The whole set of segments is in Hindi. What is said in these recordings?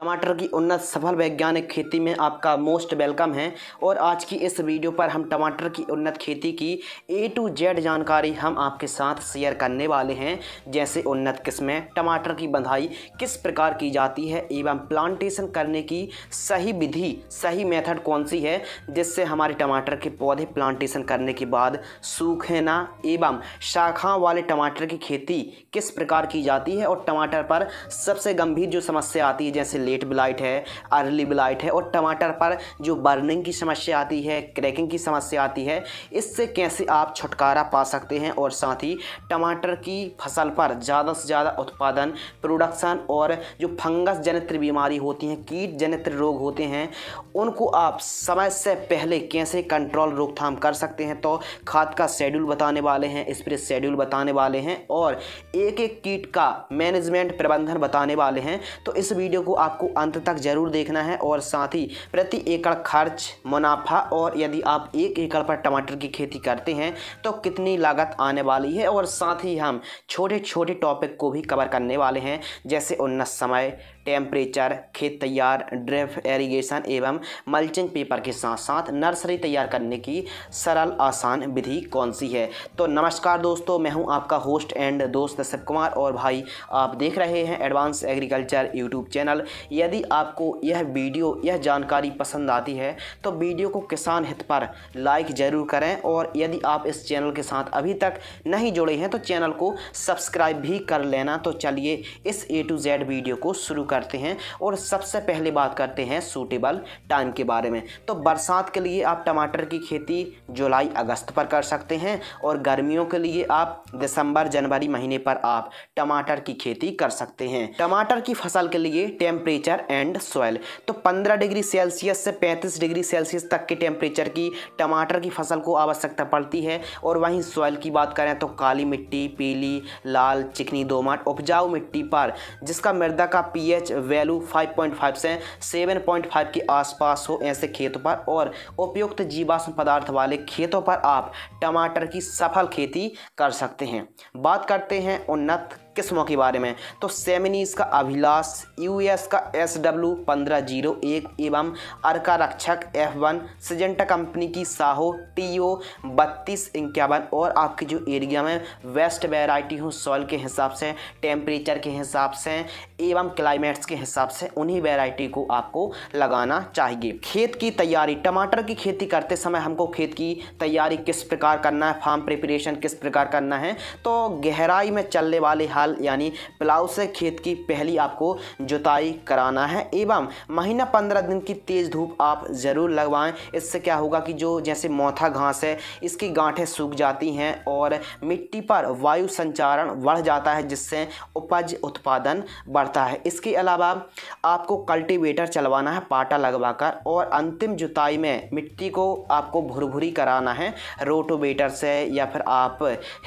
टमाटर की उन्नत सफल वैज्ञानिक खेती में आपका मोस्ट वेलकम है और आज की इस वीडियो पर हम टमाटर की उन्नत खेती की ए टू जेड जानकारी हम आपके साथ शेयर करने वाले हैं जैसे उन्नत किस्में टमाटर की बंधाई किस प्रकार की जाती है एवं प्लांटेशन करने की सही विधि सही मेथड कौन सी है जिससे हमारे टमाटर के पौधे प्लांटेशन करने के बाद सूखे ना एवं शाखाओं वाले टमाटर की खेती किस प्रकार की जाती है और टमाटर पर सबसे गंभीर जो समस्या आती है जैसे लेट ब्लाइट है अर्ली ब्लाइट है और टमाटर पर जो बर्निंग की समस्या आती है क्रैकिंग की समस्या आती है इससे कैसे आप छुटकारा पा सकते हैं और साथ ही टमाटर की फसल पर ज़्यादा से ज़्यादा उत्पादन प्रोडक्शन और जो फंगस जनित बीमारी होती हैं कीट जनित रोग होते हैं उनको आप समय से पहले कैसे कंट्रोल रोकथाम कर सकते हैं तो खाद का शेड्यूल बताने वाले हैं स्प्रे शेड्यूल बताने वाले हैं और एक एक कीट का मैनेजमेंट प्रबंधन बताने वाले हैं तो इस वीडियो को आप आपको अंत तक जरूर देखना है और साथ ही प्रति एकड़ खर्च मुनाफा और यदि आप एक एकड़ पर टमाटर की खेती करते हैं तो कितनी लागत आने वाली है और साथ ही हम छोटे छोटे टॉपिक को भी कवर करने वाले हैं जैसे उन्नत समय टेम्परेचर खेत तैयार ड्रिप एरीगेशन एवं मल्चिंग पेपर के साथ साथ नर्सरी तैयार करने की सरल आसान विधि कौन सी है तो नमस्कार दोस्तों मैं हूं आपका होस्ट एंड दोस्त शिव कुमार और भाई आप देख रहे हैं एडवांस एग्रीकल्चर यूट्यूब चैनल यदि आपको यह वीडियो यह जानकारी पसंद आती है तो वीडियो को किसान हित पर लाइक ज़रूर करें और यदि आप इस चैनल के साथ अभी तक नहीं जुड़े हैं तो चैनल को सब्सक्राइब भी कर लेना तो चलिए इस ए टू जेड वीडियो को शुरू कर करते हैं और सबसे पहले बात करते हैं सूटेबल टाइम के बारे में तो बरसात के लिए आप टमाटर की खेती जुलाई अगस्त पर कर सकते हैं और गर्मियों के लिए आप दिसंबर जनवरी महीने पर आप टमाटर की खेती कर सकते हैं टमाटर की फसल के लिए टेम्परेचर एंड सॉयल तो पंद्रह डिग्री सेल्सियस से पैंतीस डिग्री सेल्सियस तक के टेम्परेचर की टमाटर की फसल को आवश्यकता पड़ती है और वहीं सोयल की बात करें तो काली मिट्टी पीली लाल चिकनी दोमट उपजाऊ मिट्टी पर जिसका मृदा का पीएच एच वैल्यू 5.5 से 7.5 के आसपास हो ऐसे खेतों पर और उपयुक्त जीवाश्म पदार्थ वाले खेतों पर आप टमाटर की सफल खेती कर सकते हैं बात करते हैं उन्नत किस्मों के बारे में तो सेमिनीज का अभिलाष यूएस का एस डब्ल्यू पंद्रह जीरो एक एवं अर्का रक्षक एफ वन सिजेंटा कंपनी की साहो टी ओ बत्तीस इक्यावन और आपके जो एरिया में वेस्ट वेराइटी हो सॉइल के हिसाब से टेम्परेचर के हिसाब से एवं क्लाइमेट्स के हिसाब से उन्हीं वेराइटी को आपको लगाना चाहिए खेत की तैयारी टमाटर की खेती करते समय हमको खेत की तैयारी किस प्रकार करना है फार्म प्रिपरेशन किस प्रकार करना है तो गहराई में चलने वाले हाल साल यानी प्लाव से खेत की पहली आपको जुताई कराना है एवं महीना पंद्रह दिन की तेज़ धूप आप ज़रूर लगवाएं इससे क्या होगा कि जो जैसे मोथा घास है इसकी गांठें सूख जाती हैं और मिट्टी पर वायु संचारण बढ़ जाता है जिससे उपज उत्पादन बढ़ता है इसके अलावा आपको कल्टीवेटर चलवाना है पाटा लगवाकर और अंतिम जुताई में मिट्टी को आपको भुरभुरी कराना है रोटोवेटर से या फिर आप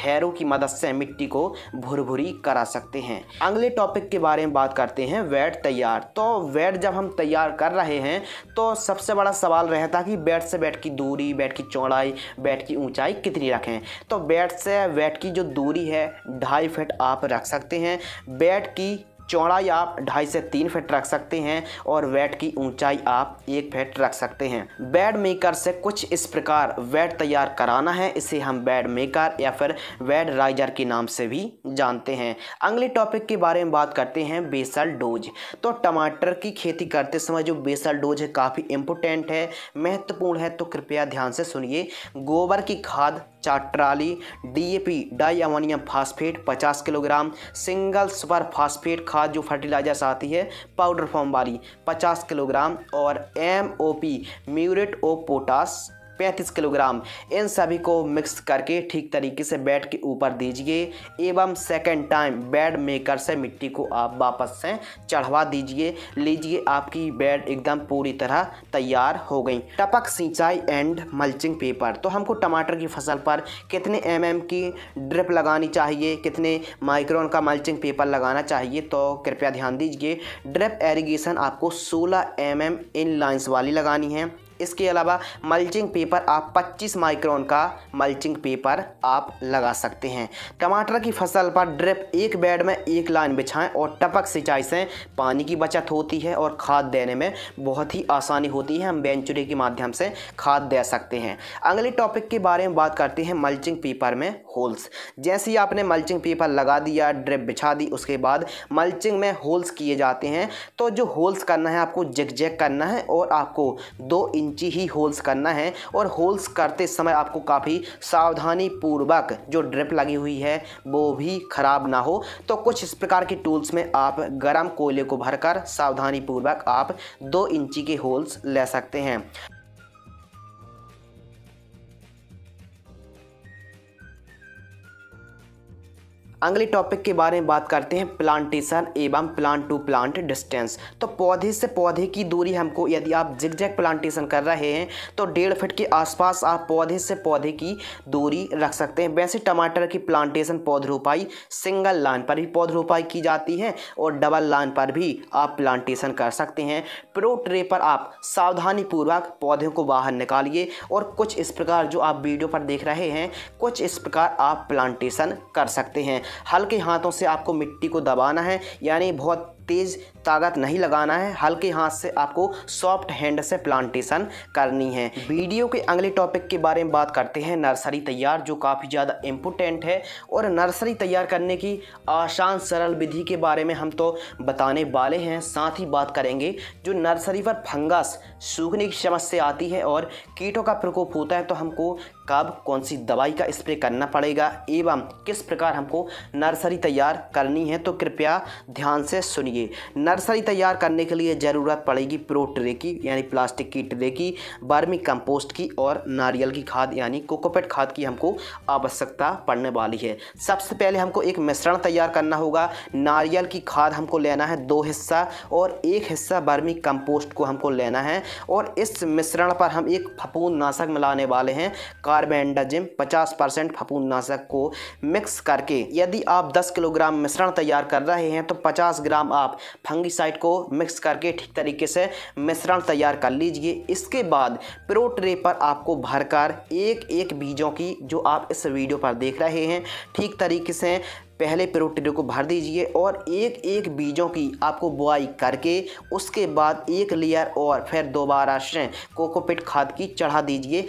हैरों की मदद से मिट्टी को भुरभुरी कर करा सकते हैं अगले टॉपिक के बारे में बात करते हैं वेट तैयार तो वेट जब हम तैयार कर रहे हैं तो सबसे बड़ा सवाल रहता कि बेड से बेड की दूरी बेड की चौड़ाई बेड की ऊंचाई कितनी रखें तो बेड से बेड की जो दूरी है ढाई फिट आप रख सकते हैं बेड की चौड़ाई आप ढाई से तीन फीट रख सकते हैं और वेट की ऊंचाई आप एक फीट रख सकते हैं बेड मेकर से कुछ इस प्रकार वेट तैयार कराना है इसे हम बेड मेकर या फिर वेड राइजर के नाम से भी जानते हैं अगले टॉपिक के बारे में बात करते हैं बेसल डोज तो टमाटर की खेती करते समय जो बेसल डोज है काफ़ी इम्पोर्टेंट है महत्वपूर्ण है तो कृपया ध्यान से सुनिए गोबर की खाद चार ट्राली ए डाई अमोनियम फास्फेट पचास किलोग्राम सिंगल सुपर फास्फेट खाद खाद जो फर्टिलाइजर्स आती है पाउडर फॉर्म वाली 50 किलोग्राम और M O P muriate of potash पैंतीस किलोग्राम इन सभी को मिक्स करके ठीक तरीके से बेड के ऊपर दीजिए एवं सेकेंड टाइम बेड मेकर से मिट्टी को आप वापस से चढ़वा दीजिए लीजिए आपकी बेड एकदम पूरी तरह तैयार हो गई टपक सिंचाई एंड मल्चिंग पेपर तो हमको टमाटर की फसल पर कितने एम mm की ड्रिप लगानी चाहिए कितने माइक्रोन का मल्चिंग पेपर लगाना चाहिए तो कृपया ध्यान दीजिए ड्रिप एरीगेशन आपको सोलह एम mm इन लाइन्स वाली लगानी है इसके अलावा मल्चिंग पेपर आप 25 माइक्रोन का मल्चिंग पेपर आप लगा सकते हैं टमाटर की फसल पर ड्रिप एक बेड में एक लाइन बिछाएं और टपक सिंचाई से पानी की बचत होती है और खाद देने में बहुत ही आसानी होती है हम बेंचुरी के माध्यम से खाद दे सकते हैं अगले टॉपिक के बारे में बात करते हैं मल्चिंग पेपर में होल्स जैसे ही आपने मल्चिंग पेपर लगा दिया ड्रिप बिछा दी उसके बाद मल्चिंग में होल्स किए जाते हैं तो जो होल्स करना है आपको जिग करना है और आपको दो इंच इंची ही होल्स करना है और होल्स करते समय आपको काफ़ी सावधानी पूर्वक जो ड्रिप लगी हुई है वो भी ख़राब ना हो तो कुछ इस प्रकार के टूल्स में आप गर्म कोयले को भरकर सावधानी पूर्वक आप दो इंची के होल्स ले सकते हैं अगले टॉपिक के बारे में बात करते हैं प्लांटेशन एवं प्लांट टू प्लांट डिस्टेंस तो पौधे से पौधे की दूरी हमको यदि आप जिग जैग प्लांटेशन कर रहे हैं तो डेढ़ फिट के आसपास आप पौधे से पौधे की दूरी रख सकते हैं वैसे टमाटर की प्लांटेशन पौधरोपाई सिंगल लाइन पर भी पौधरोपाई की जाती है और डबल लाइन पर भी आप प्लांटेशन कर सकते हैं प्रो ट्रे पर आप सावधानी पूर्वक पौधों को बाहर निकालिए और कुछ इस प्रकार जो आप वीडियो पर देख रहे हैं कुछ इस प्रकार आप प्लांटेशन कर सकते हैं हल्के हाथों से आपको मिट्टी को दबाना है यानी बहुत तेज़ ताकत नहीं लगाना है हल्के हाथ से आपको सॉफ्ट हैंड से प्लांटेशन करनी है वीडियो के अगले टॉपिक के बारे में बात करते हैं नर्सरी तैयार जो काफ़ी ज़्यादा इम्पोर्टेंट है और नर्सरी तैयार करने की आसान सरल विधि के बारे में हम तो बताने वाले हैं साथ ही बात करेंगे जो नर्सरी पर फंगस सूखने की समस्या आती है और कीटों का प्रकोप होता है तो हमको कब कौन सी दवाई का स्प्रे करना पड़ेगा एवं किस प्रकार हमको नर्सरी तैयार करनी है तो कृपया ध्यान से सुनिए चाहिए नर्सरी तैयार करने के लिए ज़रूरत पड़ेगी प्रो ट्रे की यानी प्लास्टिक की ट्रे की बर्मी कंपोस्ट की और नारियल की खाद यानी कोकोपेट खाद की हमको आवश्यकता पड़ने वाली है सबसे पहले हमको एक मिश्रण तैयार करना होगा नारियल की खाद हमको लेना है दो हिस्सा और एक हिस्सा बर्मी कंपोस्ट को हमको लेना है और इस मिश्रण पर हम एक फपून नाशक मिलाने वाले हैं कार्बेंडाजिम 50 परसेंट फपून नाशक को मिक्स करके यदि आप 10 किलोग्राम मिश्रण तैयार कर रहे हैं तो 50 ग्राम आप आप फंगिसाइड को मिक्स करके ठीक तरीके से मिश्रण तैयार कर लीजिए इसके बाद प्रो ट्रे पर आपको भरकर एक एक बीजों की जो आप इस वीडियो पर देख रहे हैं ठीक तरीके से पहले ट्रे को भर दीजिए और एक एक बीजों की आपको बुआई करके उसके बाद एक लेयर और फिर दोबारा से कोकोपिट खाद की चढ़ा दीजिए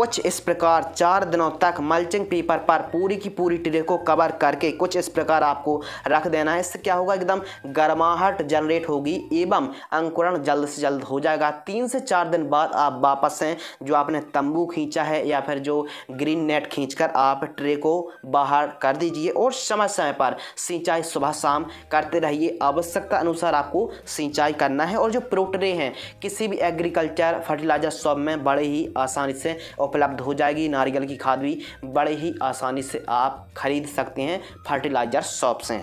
कुछ इस प्रकार चार दिनों तक मल्चिंग पेपर पर पूरी की पूरी ट्रे को कवर करके कुछ इस प्रकार आपको रख देना है इससे क्या होगा एकदम गर्माहट जनरेट होगी एवं अंकुरण जल्द से जल्द हो जाएगा तीन से चार दिन बाद आप वापस हैं जो आपने तंबू खींचा है या फिर जो ग्रीन नेट खींचकर आप ट्रे को बाहर कर दीजिए और समय समय पर सिंचाई सुबह शाम करते रहिए आवश्यकता अनुसार आपको सिंचाई करना है और जो प्रोटरे हैं किसी भी एग्रीकल्चर फर्टिलाइजर सब में बड़े ही आसानी से और उपलब्ध हो जाएगी नारियल की खाद भी बड़े ही आसानी से आप खरीद सकते हैं फर्टिलाइज़र शॉप से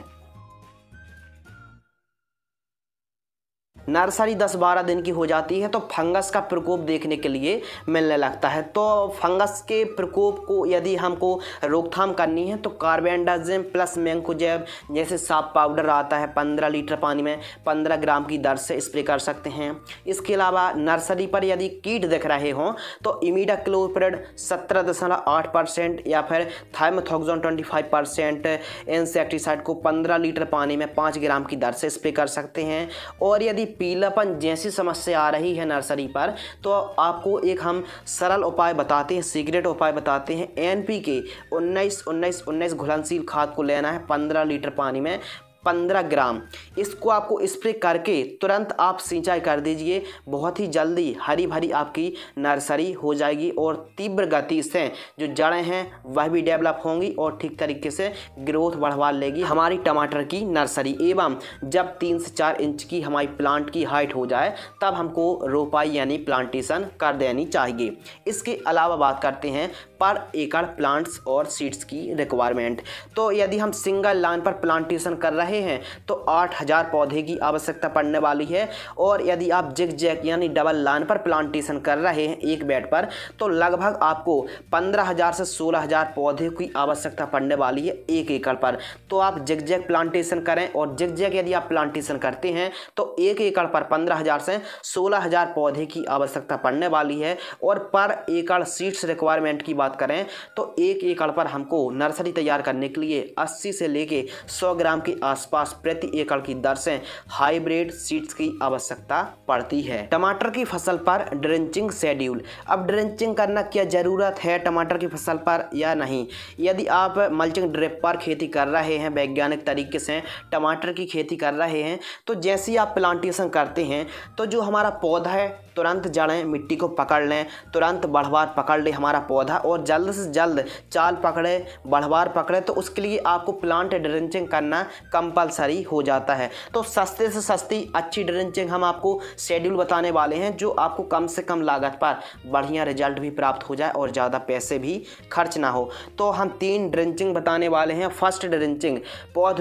नर्सरी 10-12 दिन की हो जाती है तो फंगस का प्रकोप देखने के लिए मिलने लगता है तो फंगस के प्रकोप को यदि हमको रोकथाम करनी है तो कार्बेंडाजिम प्लस मैंकोजैब जैसे साफ पाउडर आता है 15 लीटर पानी में 15 ग्राम की दर से स्प्रे कर सकते हैं इसके अलावा नर्सरी पर यदि कीट दिख रहे हों तो इमीडा क्लोप्रेड सत्रह दशमलव आठ परसेंट या फिर thiamethoxam twenty five percent insecticide को पंद्रह लीटर पानी में पाँच ग्राम की दर से स्प्रे कर सकते हैं और यदि पीलापन जैसी समस्या आ रही है नर्सरी पर तो आपको एक हम सरल उपाय बताते हैं सीक्रेट उपाय बताते हैं एन पी के उन्नीस उन्नीस उन्नीस घुलनशील खाद को लेना है पंद्रह लीटर पानी में पंद्रह ग्राम इसको आपको स्प्रे करके तुरंत आप सिंचाई कर दीजिए बहुत ही जल्दी हरी भरी आपकी नर्सरी हो जाएगी और तीव्र गति से जो जड़ें हैं वह भी डेवलप होंगी और ठीक तरीके से ग्रोथ बढ़वा लेगी हमारी टमाटर की नर्सरी एवं जब तीन से चार इंच की हमारी प्लांट की हाइट हो जाए तब हमको रोपाई यानी प्लांटेशन कर देनी चाहिए इसके अलावा बात करते हैं पर एकड़ प्लांट्स और सीड्स की रिक्वायरमेंट तो यदि हम सिंगल लाइन पर प्लांटेशन कर रहे हैं तो आठ हज़ार पौधे की आवश्यकता पड़ने वाली है और यदि आप जिग जैक यानी डबल लाइन पर प्लांटेशन कर रहे हैं एक बेड पर तो लगभग आपको पंद्रह हज़ार से सोलह हज़ार पौधे की आवश्यकता पड़ने वाली है एक एकड़ पर तो आप जिग जैक प्लांटेशन करें और जिग जैक यदि आप प्लांटेशन करते हैं तो एक एकड़ पर पंद्रह हज़ार से सोलह हज़ार पौधे की आवश्यकता पड़ने वाली है और पर एकड़ सीड्स रिक्वायरमेंट की बात बात करें तो एक एकड़ पर हमको नर्सरी तैयार करने के लिए अस्सी से लेके सौ ग्राम के आसपास प्रति एकड़ की दर से हाईब्रिड सीड्स की आवश्यकता पड़ती है टमाटर की फसल पर ड्रेंचिंग शेड्यूल अब ड्रेंचिंग करना क्या ज़रूरत है टमाटर की फसल पर या नहीं यदि आप मल्चिंग ड्रिप पर खेती कर रहे हैं वैज्ञानिक तरीके से टमाटर की खेती कर रहे हैं तो जैसे ही आप प्लांटेशन करते हैं तो जो हमारा पौधा है तुरंत जड़ें मिट्टी को पकड़ लें तुरंत बढ़वार पकड़ लें हमारा पौधा और और जल्द से जल्द चाल पकड़े बढ़वार पकड़े तो उसके लिए आपको प्लांट ड्रेंचिंग करना कंपलसरी हो जाता है तो सस्ते से सस्ती अच्छी ड्रेंचिंग हम आपको शेड्यूल बताने वाले हैं जो आपको कम से कम लागत पर बढ़िया रिजल्ट भी प्राप्त हो जाए और ज़्यादा पैसे भी खर्च ना हो तो हम तीन ड्रेंचिंग बताने वाले हैं फर्स्ट ड्रेंचिंग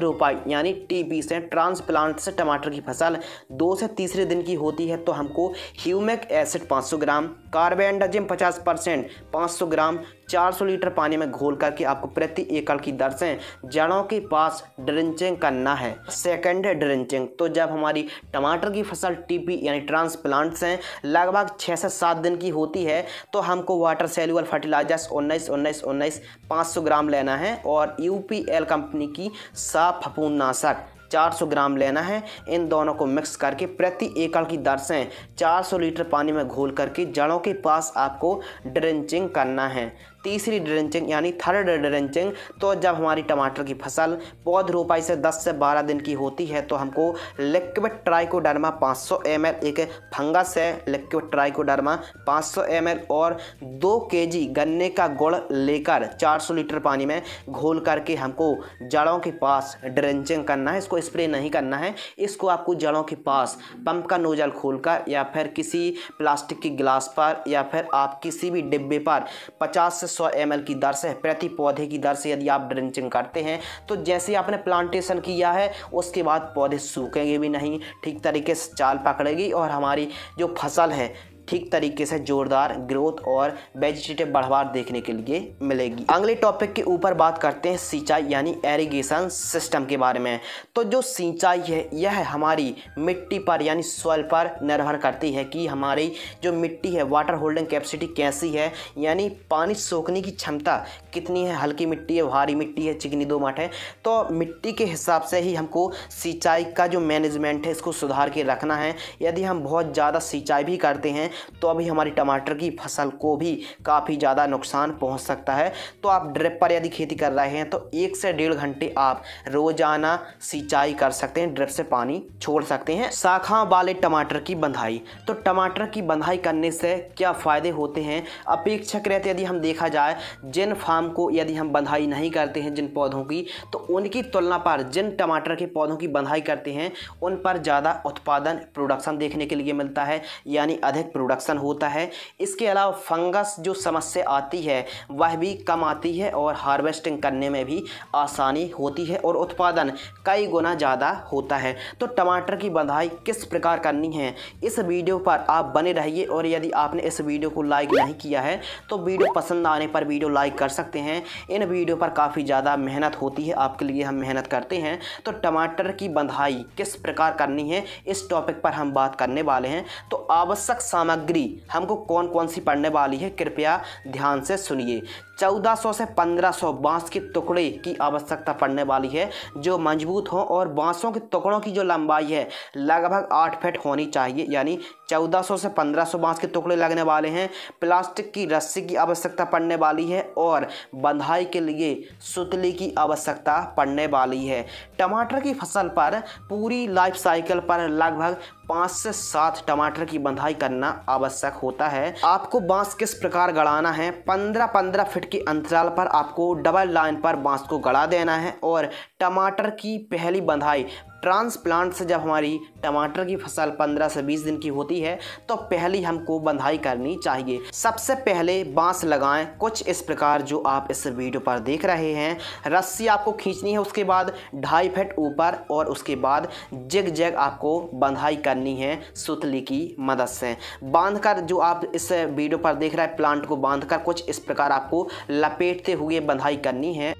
रोपाई यानी टीपी से ट्रांसप्लांट से टमाटर की फसल दो से तीसरे दिन की होती है तो हमको humic acid 500 gram carbendazim पचास परसेंट पाँच ग्राम 400 लीटर पानी में घोल करके आपको प्रति एकड़ की दर से जड़ों के पास ड्रिंचिंग करना है सेकेंड है ड्रिंचिंग तो जब हमारी टमाटर की फसल टीपी यानी ट्रांसप्लांट से लगभग छः से सात दिन की होती है तो हमको वाटर सेल्यूअल फर्टिलाइजर्स उन्नीस उन्नीस उन्नीस पाँच ग्राम लेना है और यू कंपनी की साफ नाशक 400 ग्राम लेना है इन दोनों को मिक्स करके प्रति एकड़ की दर से 400 लीटर पानी में घोल करके जड़ों के पास आपको ड्रेंचिंग करना है तीसरी ड्रेंचिंग यानी थर्ड ड्रेंचिंग तो जब हमारी टमाटर की फसल पौध रोपाई से 10 से 12 दिन की होती है तो हमको लिक्विड ट्राइकोडर्मा 500 सौ एक फंगस है लिक्विड ट्राइकोडर्मा 500 सौ और दो के गन्ने का गुड़ लेकर 400 लीटर पानी में घोल करके हमको जड़ों के पास ड्रेंचिंग करना है इसको स्प्रे नहीं करना है इसको आपको जड़ों के पास पंप का नोजल कर या फिर किसी प्लास्टिक के गिलास पर या फिर आप किसी भी डिब्बे पर 50 से सौ एम की दर से प्रति पौधे की दर से यदि आप ड्रिंचिंग करते हैं तो जैसे आपने प्लांटेशन किया है उसके बाद पौधे सूखेंगे भी नहीं ठीक तरीके से चाल पकड़ेगी और हमारी जो फसल है ठीक तरीके से जोरदार ग्रोथ और वेजिटेटिव बढ़वार देखने के लिए मिलेगी अगले टॉपिक के ऊपर बात करते हैं सिंचाई यानी एरीगेशन सिस्टम के बारे में तो जो सिंचाई है यह हमारी मिट्टी पर यानी सॉइल पर निर्भर करती है कि हमारी जो मिट्टी है वाटर होल्डिंग कैपेसिटी कैसी है यानी पानी सोखने की क्षमता कितनी है हल्की मिट्टी है भारी मिट्टी है चिकनी दोमट है तो मिट्टी के हिसाब से ही हमको सिंचाई का जो मैनेजमेंट है इसको सुधार के रखना है यदि हम बहुत ज़्यादा सिंचाई भी करते हैं तो अभी हमारी टमाटर की फसल को भी काफ़ी ज़्यादा नुकसान पहुंच सकता है तो आप ड्रिप पर यदि खेती कर रहे हैं तो एक से डेढ़ घंटे आप रोज़ाना सिंचाई कर सकते हैं ड्रिप से पानी छोड़ सकते हैं शाखा वाले टमाटर की बंधाई तो टमाटर की बंधाई करने से क्या फ़ायदे होते हैं अपेक्षाकृत यदि हम देखा जाए जिन फार्म को यदि हम बंधाई नहीं करते हैं जिन पौधों की तो उनकी तुलना पर जिन टमाटर के पौधों की बंधाई करते हैं उन पर ज़्यादा उत्पादन प्रोडक्शन देखने के लिए मिलता है यानी अधिक प्रोडक्ट प्रोडक्शन होता है इसके अलावा फंगस जो समस्या आती है वह भी कम आती है और हार्वेस्टिंग करने में भी आसानी होती है और उत्पादन कई गुना ज़्यादा होता है तो टमाटर की बंधाई किस प्रकार करनी है इस वीडियो पर आप बने रहिए और यदि आपने इस वीडियो को लाइक नहीं किया है तो वीडियो पसंद आने पर वीडियो लाइक कर सकते हैं इन वीडियो पर काफ़ी ज़्यादा मेहनत होती है आपके लिए हम मेहनत करते हैं तो टमाटर की बंधाई किस प्रकार करनी है इस टॉपिक पर हम बात करने वाले हैं तो आवश्यक सामग्री सामग्री हमको कौन कौन सी पढ़ने वाली है कृपया ध्यान से सुनिए 1400 से 1500 बांस के टुकड़े की आवश्यकता पड़ने वाली है जो मजबूत हों और बांसों के टुकड़ों की जो लंबाई है लगभग आठ फीट होनी चाहिए यानी 1400 से 1500 बांस के टुकड़े लगने वाले हैं प्लास्टिक की रस्सी की आवश्यकता पड़ने वाली है और बंधाई के लिए सुतली की आवश्यकता पड़ने वाली है टमाटर की फसल पर पूरी लाइफ साइकिल पर लगभग पाँच से सात टमाटर की बंधाई करना आवश्यक होता है आपको बांस किस प्रकार गड़ाना है पंद्रह पंद्रह फिट के अंतराल पर आपको डबल लाइन पर बांस को गड़ा देना है और टमाटर की पहली बंधाई ट्रांसप्लांट से जब हमारी टमाटर की फसल 15 से 20 दिन की होती है तो पहले हमको बंधाई करनी चाहिए सबसे पहले बांस लगाएं कुछ इस प्रकार जो आप इस वीडियो पर देख रहे हैं रस्सी आपको खींचनी है उसके बाद ढाई फीट ऊपर और उसके बाद जग जग आपको बंधाई करनी है सुतली की मदद से बांध कर जो आप इस वीडियो पर देख रहे हैं प्लांट को बांध कर कुछ इस प्रकार आपको लपेटते हुए बंधाई करनी है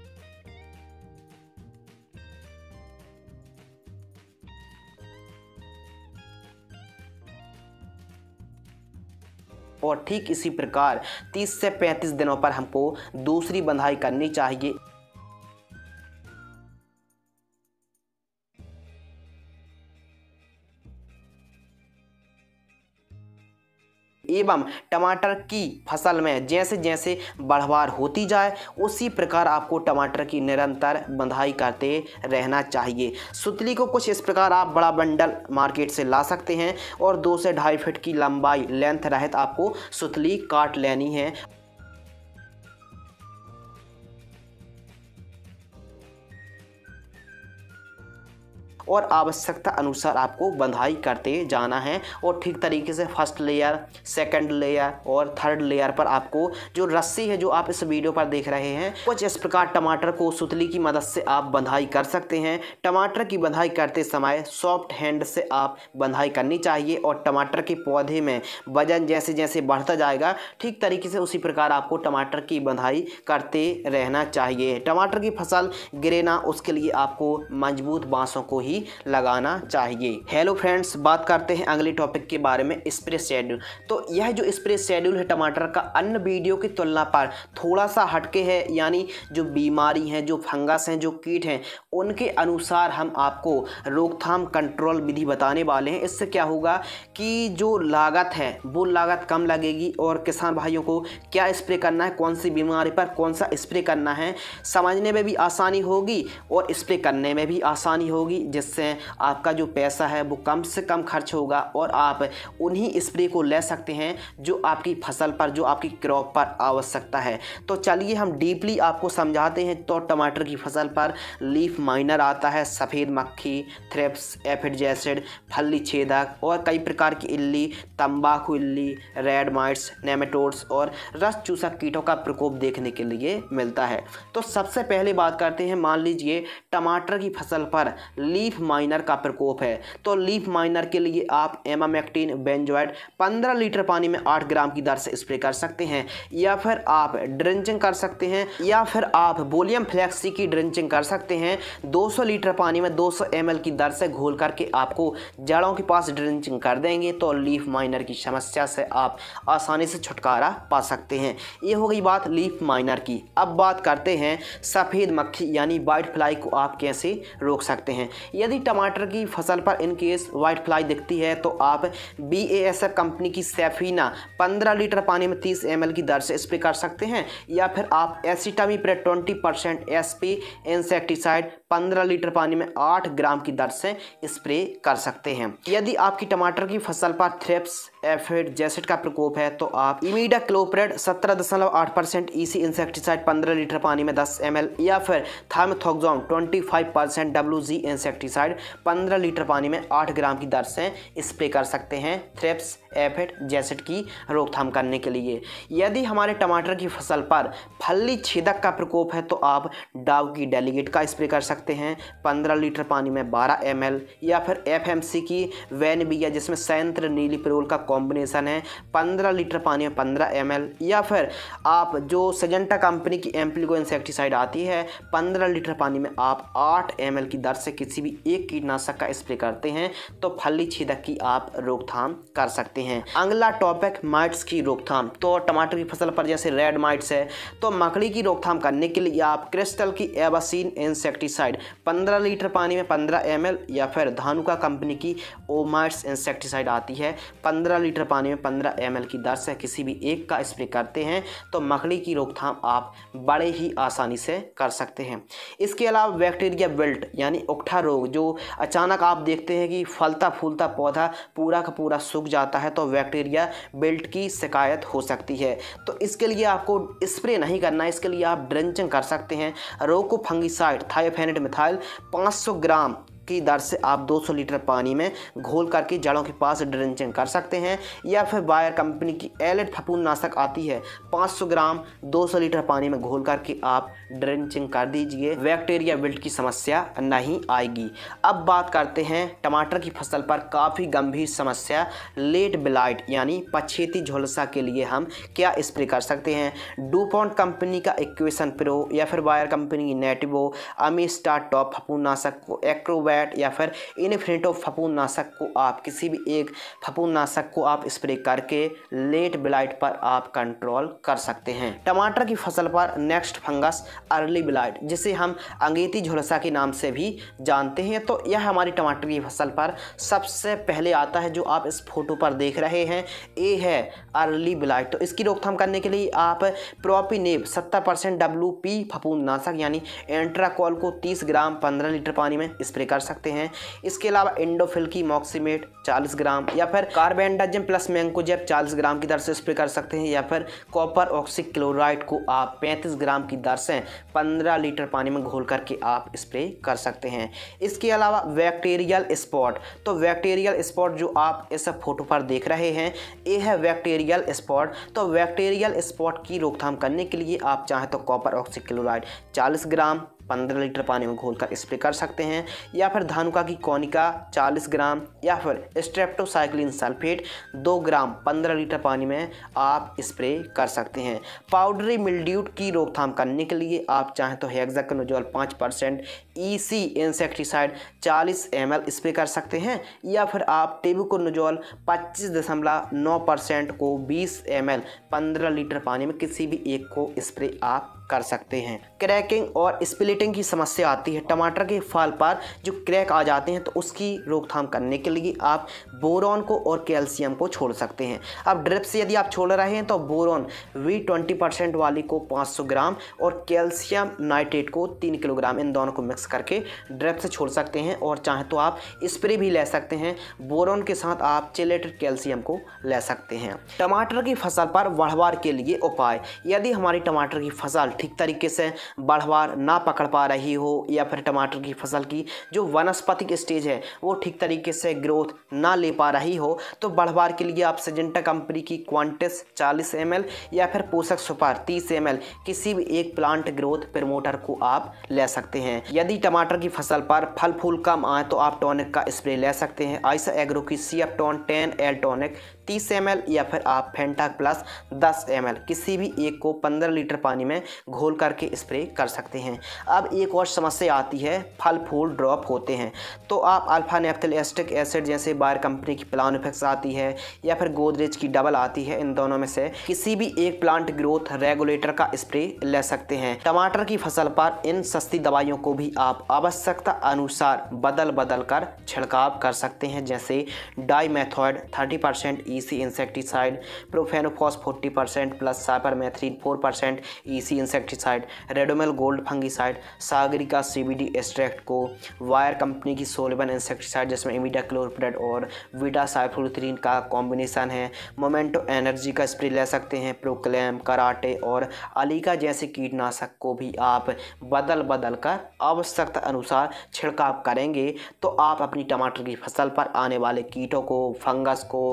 और ठीक इसी प्रकार 30 से 35 दिनों पर हमको दूसरी बंधाई करनी चाहिए एवं टमाटर की फसल में जैसे जैसे बढ़वार होती जाए उसी प्रकार आपको टमाटर की निरंतर बंधाई करते रहना चाहिए सुतली को कुछ इस प्रकार आप बड़ा बंडल मार्केट से ला सकते हैं और दो से ढाई फीट की लंबाई लेंथ रहित आपको सुतली काट लेनी है और आवश्यकता अनुसार आपको बंधाई करते जाना है और ठीक तरीके से फर्स्ट लेयर सेकंड लेयर और थर्ड लेयर पर आपको जो रस्सी है जो आप इस वीडियो पर देख रहे हैं कुछ इस प्रकार टमाटर को सुतली की मदद से आप बंधाई कर सकते हैं टमाटर की बंधाई करते समय सॉफ्ट हैंड से आप बंधाई करनी चाहिए और टमाटर के पौधे में वजन जैसे जैसे बढ़ता जाएगा ठीक तरीके से उसी प्रकार आपको टमाटर की बंधाई करते रहना चाहिए टमाटर की फसल गिरे ना उसके लिए आपको मजबूत बाँसों को ही भी लगाना चाहिए हेलो फ्रेंड्स बात करते हैं अगले टॉपिक के बारे में स्प्रे शेड्यूल तो यह जो स्प्रे शेड्यूल है टमाटर का अन्य वीडियो की तुलना पर थोड़ा सा हटके है यानी जो बीमारी हैं जो फंगस हैं जो कीट हैं उनके अनुसार हम आपको रोकथाम कंट्रोल विधि बताने वाले हैं इससे क्या होगा कि जो लागत है वो लागत कम लगेगी और किसान भाइयों को क्या स्प्रे करना है कौन सी बीमारी पर कौन सा स्प्रे करना है समझने में भी आसानी होगी और स्प्रे करने में भी आसानी होगी जिस जिससे आपका जो पैसा है वो कम से कम खर्च होगा और आप उन्हीं स्प्रे को ले सकते हैं जो आपकी फसल पर जो आपकी क्रॉप पर आवश्यकता है तो चलिए हम डीपली आपको समझाते हैं तो टमाटर की फसल पर लीफ माइनर आता है सफ़ेद मक्खी थ्रेप्स एफिड जैसिड फली छेदक और कई प्रकार की इल्ली तंबाकू इल्ली रेड माइट्स नेमेटोड्स और रस चूसक कीटों का प्रकोप देखने के लिए मिलता है तो सबसे पहले बात करते हैं मान लीजिए टमाटर की फसल पर लीफ लीफ माइनर का प्रकोप है तो लीफ माइनर के लिए आप एमामेक्टिन बेंजोइड 15 लीटर पानी में 8 ग्राम की दर से स्प्रे कर सकते हैं या फिर आप ड्रेंचिंग कर सकते हैं या फिर आप बोलियम फ्लैक्सी की ड्रेंचिंग कर सकते हैं 200 लीटर पानी में 200 ml की दर से घोल करके आपको जड़ों के पास ड्रेंचिंग कर देंगे तो लीफ माइनर की समस्या से आप आसानी से छुटकारा पा सकते हैं ये हो गई बात लीफ माइनर की अब बात करते हैं सफ़ेद मक्खी यानी वाइट फ्लाई को आप कैसे रोक सकते हैं यदि टमाटर की फसल पर केस वाइट फ्लाई दिखती है तो आप बी कंपनी की सेफीना पंद्रह लीटर पानी में तीस एम की दर से स्प्रे कर सकते हैं या फिर आप acetamiprid twenty percent S insecticide पंद्रह लीटर पानी में आठ ग्राम की दर से स्प्रे कर सकते हैं यदि आपकी टमाटर की फसल पर थ्रिप्स या जैसेट का प्रकोप है तो आप इमीडा क्लोप्रेड सत्रह दशमलव आठ परसेंट ईसी e इंसेक्टिसाइड पंद्रह लीटर पानी में दस एम या फिर thiamethoxam twenty five percent W G insecticide पंद्रह लीटर पानी में आठ ग्राम की दर से स्प्रे कर सकते हैं थ्रेप्स एफेट जैसेट की रोकथाम करने के लिए यदि हमारे टमाटर की फसल पर फली छेदक का प्रकोप है तो आप डाव की डेलीगेट का स्प्रे कर सकते हैं 15 लीटर पानी में 12 एम या फिर एफएमसी की वैन बिया जिसमें सैंत्र नीली पेरोल का कॉम्बिनेशन है 15 लीटर पानी में 15 एम या फिर आप जो सजेंटा कंपनी की एम्पलिको इंसेक्टिसाइड आती है पंद्रह लीटर पानी में आप आठ एम की दर से किसी भी एक कीटनाशक का स्प्रे करते हैं तो फली छिदक की आप रोकथाम कर सकते हैं हैं अगला टॉपिक माइट्स की रोकथाम तो टमाटर की फसल पर जैसे रेड माइट्स है तो मकड़ी की रोकथाम करने के लिए आप क्रिस्टल की एवासीन इंसेक्टिसाइड 15 लीटर पानी में 15 एम या फिर धानुका कंपनी की ओमाइट्स इंसेक्टिसाइड आती है 15 लीटर पानी में 15 एम की दर से किसी भी एक का स्प्रे करते हैं तो मकड़ी की रोकथाम आप बड़े ही आसानी से कर सकते हैं इसके अलावा बैक्टीरिया बेल्ट यानी उकठा रोग जो अचानक आप देखते हैं कि फलता फूलता पौधा पूरा का पूरा सूख जाता है तो बैक्टीरिया बेल्ट की शिकायत हो सकती है तो इसके लिए आपको स्प्रे नहीं करना इसके लिए आप ड्रेंचिंग कर सकते हैं रोको फंगिसाइड थायोफेनेट मिथाइल 500 ग्राम की दर से आप 200 लीटर पानी में घोल करके जड़ों के पास ड्रेंचिंग कर सकते हैं या फिर बायर कंपनी की एलेट फपून नाशक आती है 500 ग्राम 200 लीटर पानी में घोल करके आप ड्रेंचिंग कर दीजिए बैक्टीरिया विल्ट की समस्या नहीं आएगी अब बात करते हैं टमाटर की फसल पर काफ़ी गंभीर समस्या लेट ब्लाइट यानी पछेती झुलसा के लिए हम क्या स्प्रे कर सकते हैं डूपॉन्ट कंपनी का इक्वेशन प्रो या फिर बायर कंपनी की नेटिवो अमीस्टा टॉप नाशक को एक्रोवै पैट या फिर इनफिनिटो फपून नाशक को आप किसी भी एक फपून नाशक को आप स्प्रे करके लेट ब्लाइट पर आप कंट्रोल कर सकते हैं टमाटर की फसल पर नेक्स्ट फंगस अर्ली ब्लाइट जिसे हम अंगेती झुलसा के नाम से भी जानते हैं तो यह हमारी टमाटर की फसल पर सबसे पहले आता है जो आप इस फोटो पर देख रहे हैं ए है अर्ली ब्लाइट तो इसकी रोकथाम करने के लिए आप प्रोपीनेब सत्तर परसेंट डब्ल्यू पी फपून नाशक यानी एंट्राकोल को तीस ग्राम पंद्रह लीटर पानी में स्प्रे कर सकते हैं इसके अलावा इंडोफिल की मॉक्सीमेट चालीस ग्राम या फिर कार्बेंडाजम प्लस मैंकोजेब चालीस ग्राम की दर से स्प्रे कर सकते हैं या फिर कॉपर ऑक्सी क्लोराइड को आप पैंतीस ग्राम की दर से पंद्रह लीटर पानी में घोल करके आप स्प्रे कर सकते हैं इसके अलावा वैक्टेरियल स्पॉट तो वैक्टेरियल स्पॉट जो आप इस फोटो पर देख रहे हैं ये है वैक्टेरियल स्पॉट तो वैक्टेरियल स्पॉट की रोकथाम करने के लिए आप चाहें तो कॉपर ऑक्सी क्लोराइड चालीस ग्राम पंद्रह लीटर पानी में घोलकर स्प्रे कर सकते हैं या फिर धानुका की कॉनिका चालीस ग्राम या फिर स्ट्रेप्टोसाइक्लिन सल्फेट दो ग्राम पंद्रह लीटर पानी में आप स्प्रे कर सकते हैं पाउडरी मिल्ड्यूट की रोकथाम करने के लिए आप चाहें तो हेक्साकनोजोल पाँच percent EC insecticide 40 M spray कर सकते हैं या फिर आप टेबुकोनोजोल नौ परसेंट को 20 एम 15 लीटर पानी में किसी भी एक को स्प्रे आप कर सकते हैं क्रैकिंग और स्प्लिटिंग की समस्या आती है टमाटर के फल पर जो क्रैक आ जाते हैं तो उसकी रोकथाम करने के लिए आप बोरॉन को और कैल्शियम को छोड़ सकते हैं अब ड्रिप से यदि आप छोड़ रहे हैं तो बोरॉन वी ट्वेंटी परसेंट वाली को 500 ग्राम और कैल्शियम नाइट्रेट को 3 किलोग्राम इन दोनों को मिक्स करके ड्रेप से छोड़ सकते हैं और चाहे तो आप स्प्रे भी ले सकते हैं बोरोन के साथ आप चिलेटेड कैल्शियम को ले सकते हैं टमाटर की फसल पर बढ़वार के लिए उपाय यदि हमारी टमाटर की फसल ठीक तरीके से बढ़वार ना पकड़ पा रही हो या फिर टमाटर की फसल की जो वनस्पतिक स्टेज है वो ठीक तरीके से ग्रोथ ना ले पा रही हो तो बढ़वार के लिए आप सजेंटा कंपनी की क्वांटिस 40 एम या फिर पोषक सुपर 30 एम किसी भी एक प्लांट ग्रोथ प्रमोटर को आप ले सकते हैं यदि टमाटर की फसल पर फल फूल कम आए तो आप टॉनिक का स्प्रे ले सकते हैं आइसा एग्रो की C F ton ten L tonic तीस एम या फिर आप फेंटा प्लस दस एम किसी भी एक को पंद्रह लीटर पानी में घोल करके स्प्रे कर सकते हैं अब एक और समस्या आती है फल फूल ड्रॉप होते हैं तो आप अल्फा नेप्थल एस्टिक एसिड जैसे बायर कंपनी की प्लान इफेक्ट्स आती है या फिर गोदरेज की डबल आती है इन दोनों में से किसी भी एक प्लांट ग्रोथ रेगुलेटर का स्प्रे ले सकते हैं टमाटर की फसल पर इन सस्ती दवाइयों को भी आप आवश्यकता अनुसार बदल बदल कर छिड़काव कर सकते हैं जैसे dimethoate thirty percent EC insecticide profenofos forty percent plus cypermethrin four percent EC insecticide Ridomil Gold fungicide Sagarika seaweed extract को वायर कंपनी की सोलेबन इंसेक्टिसाइड जिसमें इमिडा क्लोरप्रेड और विटा साइफोथ्रीन का कॉम्बिनेशन है मोमेंटो एनर्जी का स्प्रे ले सकते हैं प्रोक्लेम कराटे और अलीका जैसे कीटनाशक को भी आप बदल बदल कर आवश्यकता अनुसार छिड़काव करेंगे तो आप अपनी टमाटर की फसल पर आने वाले कीटों को फंगस को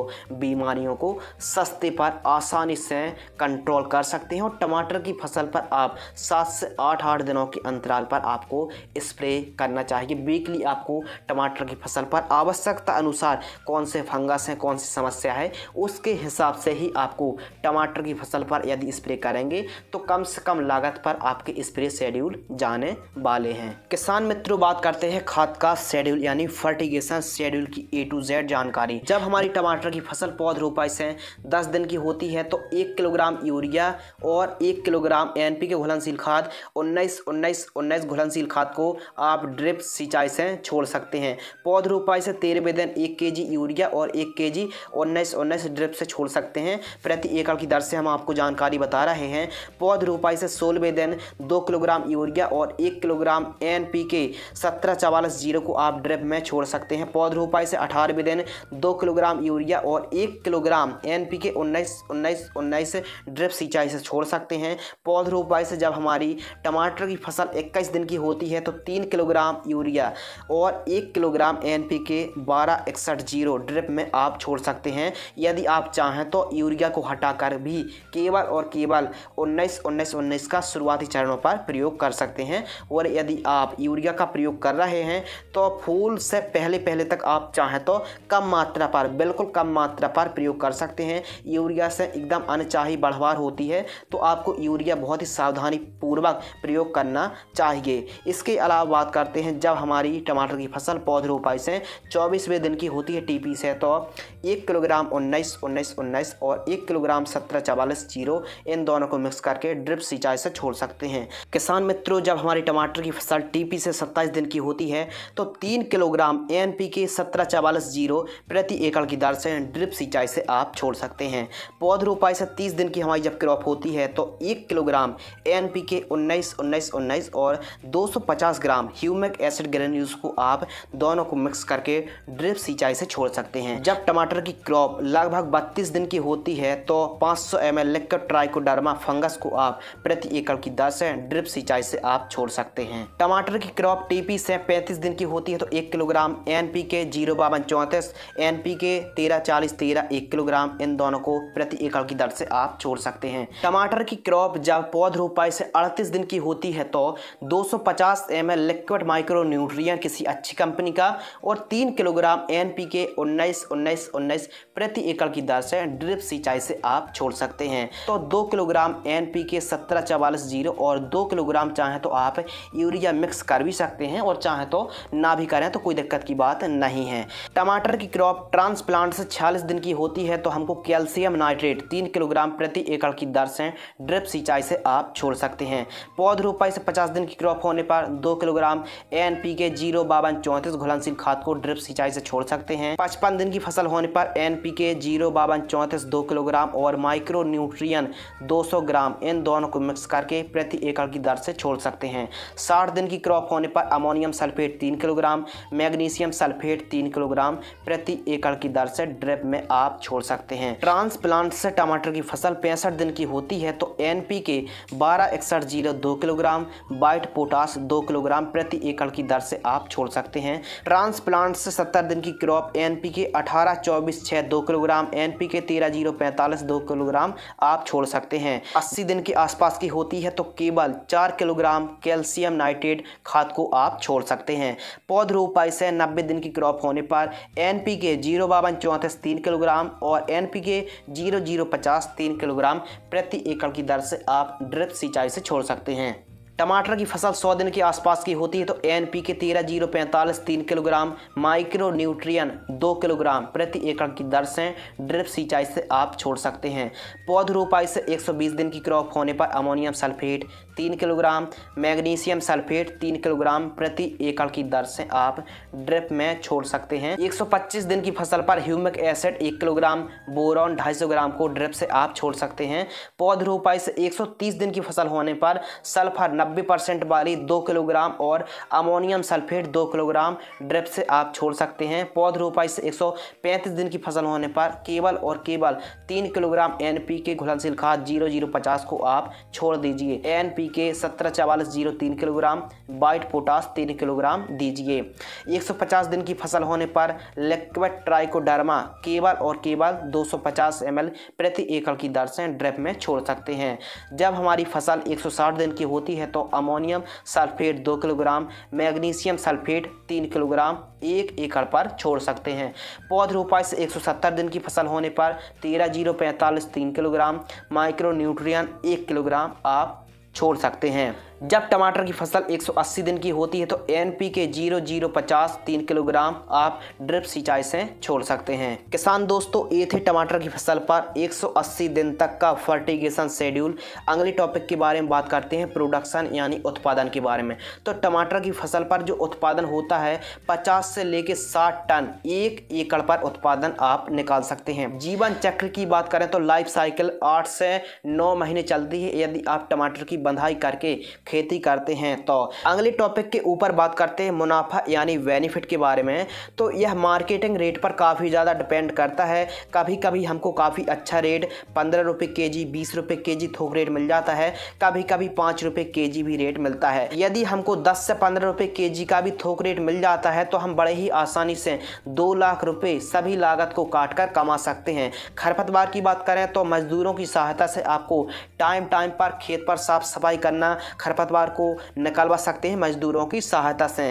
बी बीमारियों को सस्ते पर आसानी से कंट्रोल कर सकते हैं और टमाटर की फसल पर आप सात से आठ आठ दिनों के अंतराल पर आपको स्प्रे करना चाहिए वीकली आपको टमाटर की फसल पर आवश्यकता अनुसार कौन से फंगस हैं कौन सी समस्या है उसके हिसाब से ही आपको टमाटर की फसल पर यदि स्प्रे करेंगे तो कम से कम लागत पर आपके स्प्रे शेड्यूल जाने वाले हैं किसान मित्रों बात करते हैं खाद का शेड्यूल यानी फर्टिगेशन शेड्यूल की ए टू जेड जानकारी जब हमारी टमाटर की फसल पौध रोपा से दस दिन की होती है तो एक किलोग्राम यूरिया और एक किलोग्राम एन के घुलनशील खाद उन्नीस उन्नीस उन्नीस घुलनशील खाद को आप ड्रिप सिंचाई से छोड़ सकते हैं पौध रोपाई से तेरहवे दिन एक के यूरिया और एक के जी उन्नीस उन्नीस ड्रिप से छोड़ सकते हैं प्रति एकड़ की दर से हम आपको जानकारी बता रहे हैं पौध रोपाई से सोलहवें दिन दो किलोग्राम यूरिया और एक किलोग्राम एन पी के सत्रह चवालीस जीरो को आप ड्रिप में छोड़ सकते हैं पौध रोपाई से अठारहवें दिन दो किलोग्राम यूरिया और एक एक किलोग्राम एन पी के उन्नीस उन्नीस उन्नीस ड्रिप सिंचाई से छोड़ सकते हैं पौध रोपाई से जब हमारी टमाटर की फसल इक्कीस दिन की होती है तो तीन किलोग्राम यूरिया और एक किलोग्राम एन पी के बारह इकसठ जीरो ड्रिप में आप छोड़ सकते हैं यदि आप चाहें तो यूरिया को हटाकर भी केवल और केवल उन्नीस उन्नीस उन्नीस का शुरुआती चरणों पर प्रयोग कर सकते हैं और यदि आप यूरिया का प्रयोग कर रहे हैं तो फूल से पहले पहले तक आप चाहें तो कम मात्रा पर बिल्कुल कम मात्रा पर बार प्रयोग कर सकते हैं यूरिया से एकदम अनचाही बढ़वार होती है तो आपको यूरिया बहुत ही सावधानी पूर्वक प्रयोग करना चाहिए इसके अलावा बात करते हैं जब हमारी टमाटर की फसल पौध रोपाई से चौबीसवें दिन की होती है टीपी से तो एक किलोग्राम उन्नीस उन्नीस उन्नीस और एक किलोग्राम सत्रह चवालीस जीरो इन दोनों को मिक्स करके ड्रिप सिंचाई से छोड़ सकते हैं किसान मित्रों जब हमारी टमाटर की फसल टीपी से सत्ताईस दिन की होती है तो तीन किलोग्राम एन पी के सत्रह चवालीस जीरो प्रति एकड़ की दर से ड्रिप सिंचाई से आप छोड़ सकते हैं पौध रोपाई से तीस दिन की हमारी जब क्रॉप होती है तो एक किलोग्राम एन पी के उन्नीस उन्नीस उन्नीस और 250 ग्राम ह्यूमिक एसिड ग्रेन्यूज को आप दोनों को मिक्स करके ड्रिप सिंचाई से छोड़ सकते हैं जब टमाटर की क्रॉप लगभग बत्तीस दिन की होती है तो पाँच सौ M L liquid trichoderma fungus को आप प्रति एकड़ की दर से ड्रिप सिंचाई से आप छोड़ सकते हैं टमाटर की क्रॉप टीपी से पैंतीस दिन की होती है तो एक kilogram N P K zero बावन चौंतीस एन पी के तेरह चालीस तेरह तेरह एक किलोग्राम इन दोनों को प्रति एकड़ की दर से आप छोड़ सकते हैं टमाटर की क्रॉप जब पौध रोपाई से अड़तीस दिन की होती है तो 250 सौ पचास एम एल लिक्विड माइक्रोन्यूट्रिय किसी अच्छी कंपनी का और तीन किलोग्राम एन पी के उन्नीस उन्नीस उन्नीस प्रति एकड़ की दर से ड्रिप सिंचाई से आप छोड़ सकते हैं तो दो किलोग्राम एन पी के सत्रह चवालीस जीरो और दो किलोग्राम चाहे तो आप यूरिया मिक्स कर भी सकते हैं और चाहे तो ना भी करें तो कोई दिक्कत की बात नहीं है टमाटर की क्रॉप ट्रांसप्लांट से छियालीस दिन की होती है तो हमको कैल्शियम नाइट्रेट तीन किलोग्राम प्रति एकड़ की दर से ड्रिप सिंचाई से आप छोड़ सकते हैं पौध रोपाई से पचास दिन की क्रॉप होने पर दो kilogram N P K zero बावन चौंतीस घुलनशील खाद को ड्रिप सिंचाई से छोड़ सकते हैं पचपन दिन की फसल होने पर एन पी के जीरो बावन चौंतीस दो किलोग्राम और माइक्रो न्यूट्रियन दो सौ ग्राम इन दोनों को मिक्स करके प्रति एकड़ की दर से छोड़ सकते हैं साठ दिन की क्रॉप होने पर अमोनियम सल्फेट तीन किलोग्राम मैग्नीशियम सल्फेट तीन किलोग्राम प्रति एकड़ की दर से ड्रिप में आप छोड़ सकते हैं ट्रांसप्लांट से टमाटर की फसल पैंसठ दिन की होती है तो एन पी के बारह इकसठ जीरो दो किलोग्राम बाइट पोटास दो किलोग्राम प्रति एकड़ की दर से आप छोड़ सकते हैं ट्रांसप्लांट से सत्तर दिन की क्रॉप एन पी के अठारह चौबीस छः दो किलोग्राम एन पी के तेरह जीरो पैंतालीस दो किलोग्राम आप छोड़ सकते हैं अस्सी दिन के आसपास की होती है तो केवल चार किलोग्राम कैल्शियम नाइट्रेट खाद को आप छोड़ सकते हैं पौधरोपाई से नब्बे दिन की क्रॉप होने पर एन पी के जीरो बावन चौंतीस तीन किलोग्राम किलोग्राम और N P K zero zero पचास तीन किलोग्राम प्रति एकड़ की दर से आप ड्रिप सिंचाई से छोड़ सकते हैं टमाटर की फसल 100 दिन के आसपास की होती है तो एन पी के तेरह जीरो पैंतालीस तीन किलोग्राम माइक्रो न्यूट्रियन दो किलोग्राम प्रति एकड़ की दर से ड्रिप सिंचाई से आप छोड़ सकते हैं पौध रोपाई से 120 दिन की क्रॉप होने पर अमोनियम सल्फेट तीन किलोग्राम मैग्नीशियम सल्फेट तीन किलोग्राम प्रति एकड़ की दर से आप ड्रिप में छोड़ सकते हैं 125 दिन की फसल पर ह्यूमिक एसिड एक किलोग्राम बोरॉन सौ ग्राम को ड्रिप से आप छोड़ सकते हैं पौधरोपाई से 130 दिन की फसल होने पर सल्फर 90 परसेंट वाली दो किलोग्राम और अमोनियम सल्फेट दो किलोग्राम ड्रिप से आप छोड़ सकते हैं पौधरोपाई से एक दिन की फसल होने पर केवल और केवल तीन किलोग्राम एन पी के घुलनशील खाद जीरो को आप छोड़ दीजिए एन पी के सत्रह चवालीस जीरो तीन किलोग्राम बाइट पोटास तीन किलोग्राम दीजिए 150 दिन की फसल होने पर लेक्वेट ट्राइकोडर्मा केवल और केवल 250 एल प्रति एकड़ की दर से ड्रेप में छोड़ सकते हैं जब हमारी फसल 160 दिन की होती है तो अमोनियम सल्फेट दो किलोग्राम मैग्नीशियम सल्फेट तीन किलोग्राम एक एकड़ पर छोड़ सकते हैं पौध रोपाई से 170 दिन की फसल होने पर तेरह जीरो पैंतालीस तीन किलोग्राम माइक्रो न्यूट्रियन एक किलोग्राम आप छोड़ सकते हैं जब टमाटर की फसल 180 दिन की होती है तो N P K zero zero पचास तीन किलोग्राम आप ड्रिप सिंचाई से छोड़ सकते हैं किसान दोस्तों ये थे टमाटर की फसल पर 180 दिन तक का फर्टिगेशन शेड्यूल अगले टॉपिक के बारे में बात करते हैं प्रोडक्शन यानी उत्पादन के बारे में तो टमाटर की फसल पर जो उत्पादन होता है पचास से लेके साठ टन एक एकड़ पर उत्पादन आप निकाल सकते हैं जीवन चक्र की बात करें तो लाइफ साइकिल आठ से नौ महीने चलती है यदि आप टमाटर की बंधाई करके खेती करते हैं तो अगले टॉपिक के ऊपर बात करते हैं मुनाफा यानी बेनिफिट के बारे में तो यह मार्केटिंग रेट पर काफ़ी ज़्यादा डिपेंड करता है कभी कभी हमको काफ़ी अच्छा रेट पंद्रह रुपये के जी बीस रुपये के जी थोक रेट मिल जाता है कभी कभी पाँच रुपये के जी भी रेट मिलता है यदि हमको दस से पंद्रह रुपये के जी का भी थोक रेट मिल जाता है तो हम बड़े ही आसानी से दो लाख रुपये सभी लागत को काट कर कमा सकते हैं खरपतवार की बात करें तो मजदूरों की सहायता से आपको टाइम टाइम पर खेत पर साफ सफाई करना खर खरपतवार को निकलवा सकते हैं मजदूरों की सहायता से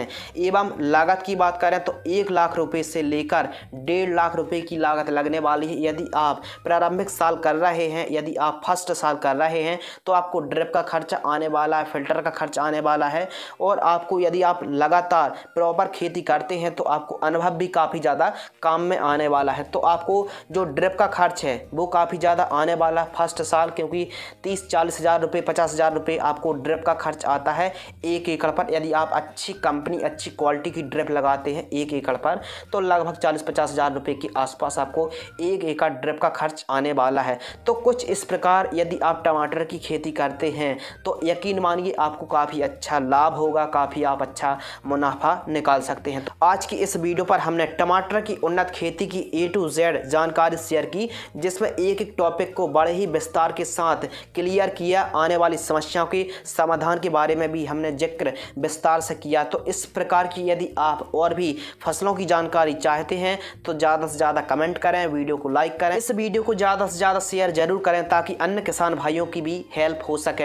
एवं लागत की बात करें तो एक लाख रुपए से लेकर डेढ़ लाख रुपए की लागत लगने वाली है यदि आप प्रारंभिक साल कर रहे हैं यदि आप फर्स्ट साल कर रहे हैं तो आपको ड्रिप का खर्च आने वाला है फिल्टर का खर्च आने वाला है और आपको यदि आप लगातार प्रॉपर खेती करते हैं तो आपको अनुभव भी काफ़ी ज़्यादा काम में आने वाला है तो आपको जो ड्रिप का खर्च है वो काफ़ी ज़्यादा आने वाला है फर्स्ट साल क्योंकि तीस चालीस हज़ार रुपये पचास हज़ार रुपये आपको ड्रिप का का खर्च आता है एक एकड़ पर यदि आप अच्छी कंपनी अच्छी क्वालिटी की ड्रिप लगाते हैं एक एकड़ पर तो लगभग चालीस पचास हज़ार रुपये के आसपास आपको एक एकड़ ड्रिप का खर्च आने वाला है तो कुछ इस प्रकार यदि आप टमाटर की खेती करते हैं तो यकीन मानिए आपको काफ़ी अच्छा लाभ होगा काफ़ी आप अच्छा मुनाफा निकाल सकते हैं तो आज की इस वीडियो पर हमने टमाटर की उन्नत खेती की ए टू जेड जानकारी शेयर की जिसमें एक एक टॉपिक को बड़े ही विस्तार के साथ क्लियर किया आने वाली समस्याओं के समाधान समाधान के बारे में भी हमने जिक्र विस्तार से किया तो इस प्रकार की यदि आप और भी फसलों की जानकारी चाहते हैं तो ज़्यादा से ज़्यादा कमेंट करें वीडियो को लाइक करें इस वीडियो को ज़्यादा से ज़्यादा शेयर जरूर करें ताकि अन्य किसान भाइयों की भी हेल्प हो सके